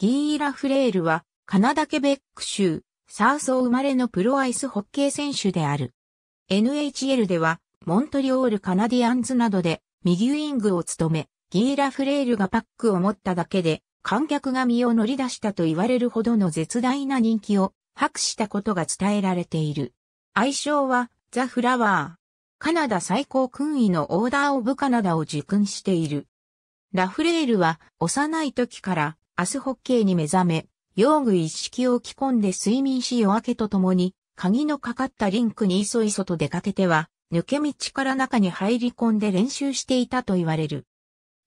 ギーラ・フレールは、カナダ・ケベック州、サーソー生まれのプロアイスホッケー選手である。NHL では、モントリオール・カナディアンズなどで、右ウィングを務め、ギーラ・フレールがパックを持っただけで、観客が身を乗り出したと言われるほどの絶大な人気を博したことが伝えられている。愛称は、ザ・フラワー。カナダ最高勲位のオーダー・オブ・カナダを受勲している。ラフレールは幼い時から明日ホッケーに目覚め、用具一式を着込んで睡眠し夜明けとともに、鍵のかかったリンクにいそいそと出かけては、抜け道から中に入り込んで練習していたと言われる。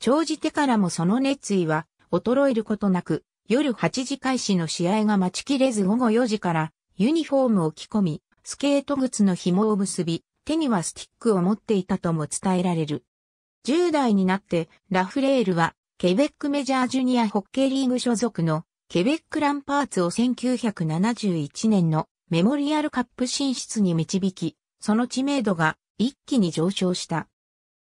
長じてからもその熱意は、衰えることなく、夜8時開始の試合が待ちきれず午後4時から、ユニフォームを着込み、スケート靴の紐を結び、手にはスティックを持っていたとも伝えられる。10代になって、ラフレールは、ケベックメジャージュニアホッケーリーグ所属のケベックランパーツを1971年のメモリアルカップ進出に導き、その知名度が一気に上昇した。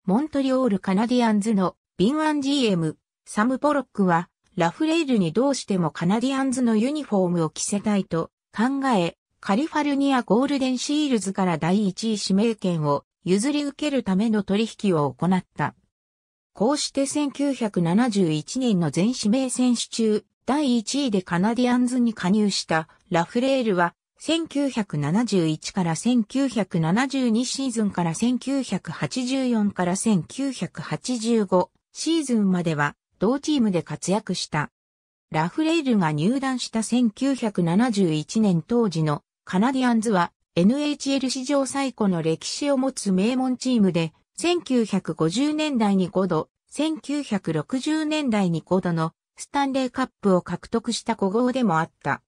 モントリオールカナディアンズの敏腕 GM、サム・ポロックは、ラフレイルにどうしてもカナディアンズのユニフォームを着せたいと考え、カリファルニアゴールデンシールズから第1位指名権を譲り受けるための取引を行った。こうして1971年の全指名選手中、第1位でカナディアンズに加入したラフレールは、1971から1972シーズンから1984から1985シーズンまでは同チームで活躍した。ラフレールが入団した1971年当時のカナディアンズは NHL 史上最古の歴史を持つ名門チームで1950年代に5度、1960年代に5度のスタンレーカップを獲得した古豪でもあった。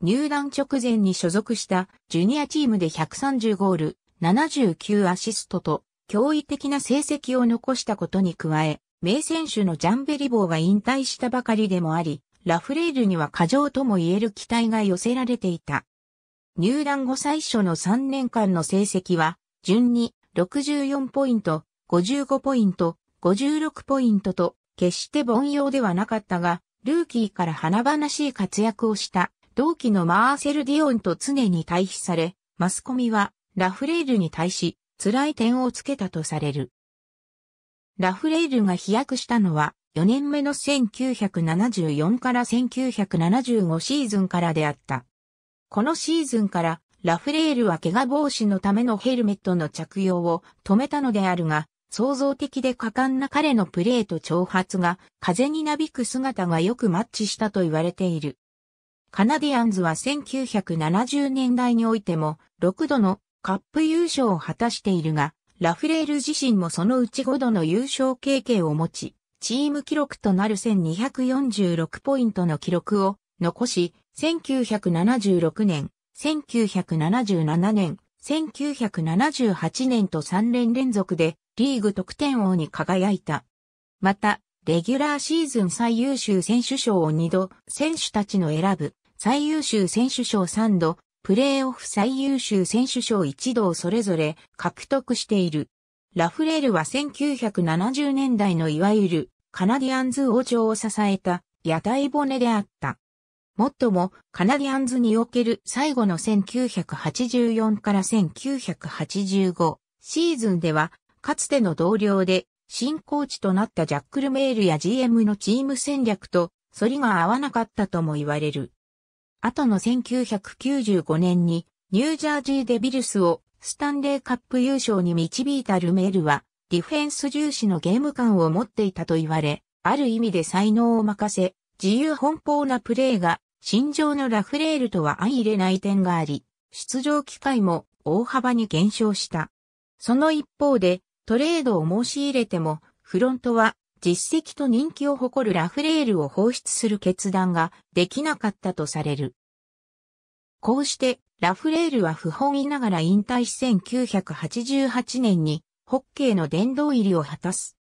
入団直前に所属したジュニアチームで130ゴール、79アシストと驚異的な成績を残したことに加え、名選手のジャンベリボーが引退したばかりでもあり、ラフレールには過剰とも言える期待が寄せられていた。入団後最初の3年間の成績は、順に64ポイント、55ポイント、56ポイントと、決して凡庸ではなかったが、ルーキーから華々しい活躍をした同期のマーセル・ディオンと常に対比され、マスコミはラフレールに対し辛い点をつけたとされる。ラフレールが飛躍したのは4年目の1974から1975シーズンからであった。このシーズンからラフレールは怪我防止のためのヘルメットの着用を止めたのであるが、創造的で果敢な彼のプレーと挑発が風になびく姿がよくマッチしたと言われている。カナディアンズは1970年代においても6度のカップ優勝を果たしているが、ラフレール自身もそのうち5度の優勝経験を持ち、チーム記録となる1246ポイントの記録を残し、1976年1977年、1978年と3年連続でリーグ得点王に輝いた。また、レギュラーシーズン最優秀選手賞を2度、選手たちの選ぶ最優秀選手賞3度、プレーオフ最優秀選手賞1度をそれぞれ獲得している。ラフレールは1970年代のいわゆるカナディアンズ王朝を支えた屋台骨であった。もっとも、カナディアンズにおける最後の1984から1985シーズンでは、かつての同僚で、新コーチとなったジャックルメールや GM のチーム戦略と、反りが合わなかったとも言われる。後の1995年に、ニュージャージーデビルスをスタンレーカップ優勝に導いたルメールは、ディフェンス重視のゲーム感を持っていたと言われ、ある意味で才能を任せ、自由奔放なプレーが心情のラフレールとは相入れない点があり、出場機会も大幅に減少した。その一方で、トレードを申し入れても、フロントは実績と人気を誇るラフレールを放出する決断ができなかったとされる。こうして、ラフレールは不本意ながら引退し1988年にホッケーの殿堂入りを果たす。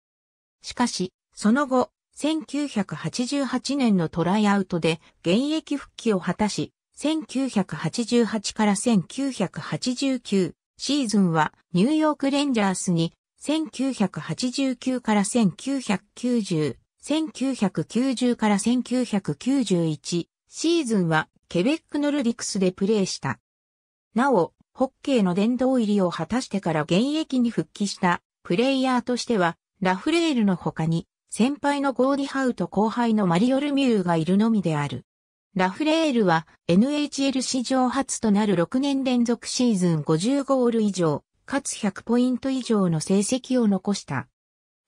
しかし、その後、1988年のトライアウトで現役復帰を果たし、1988から1989シーズンはニューヨークレンジャースに1989から1990、1990から1991シーズンはケベックノルディクスでプレーした。なお、ホッケーの殿堂入りを果たしてから現役に復帰したプレイヤーとしてはラフレールの他に先輩のゴーディハウと後輩のマリオ・ルミューがいるのみである。ラフレールは NHL 史上初となる6年連続シーズン50ゴール以上、かつ100ポイント以上の成績を残した。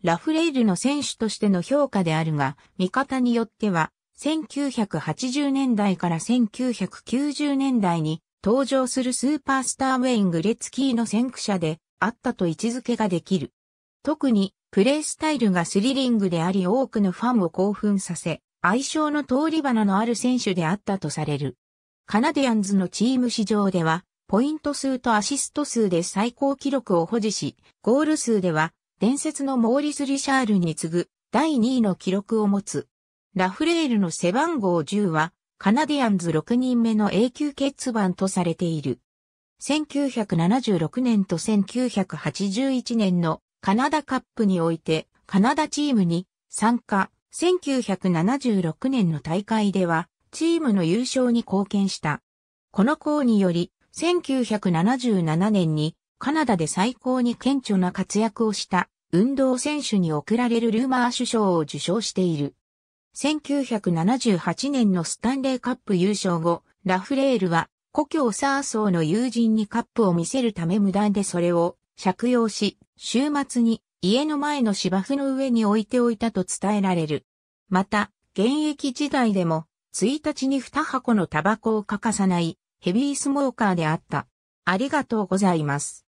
ラフレールの選手としての評価であるが、味方によっては、1980年代から1990年代に登場するスーパースターウェイン・グレツキーの先駆者であったと位置づけができる。特にプレイスタイルがスリリングであり多くのファンを興奮させ、相性の通り花のある選手であったとされる。カナディアンズのチーム史上では、ポイント数とアシスト数で最高記録を保持し、ゴール数では、伝説のモーリス・リシャールに次ぐ第2位の記録を持つ。ラフレールの背番号10は、カナディアンズ6人目の永久欠番とされている。1976年と1981年のカナダカップにおいて、カナダチームに参加、1976年の大会では、チームの優勝に貢献した。この項により、1977年にカナダで最高に顕著な活躍をした運動選手に贈られるルーマー首相を受賞している。1978年のスタンレーカップ優勝後、ラフレールは故郷サーソーの友人にカップを見せるため無断でそれを借用し、週末に家の前の芝生の上に置いておいたと伝えられる。また、現役時代でも、1日に2箱のタバコを欠かさないヘビースモーカーであった。ありがとうございます。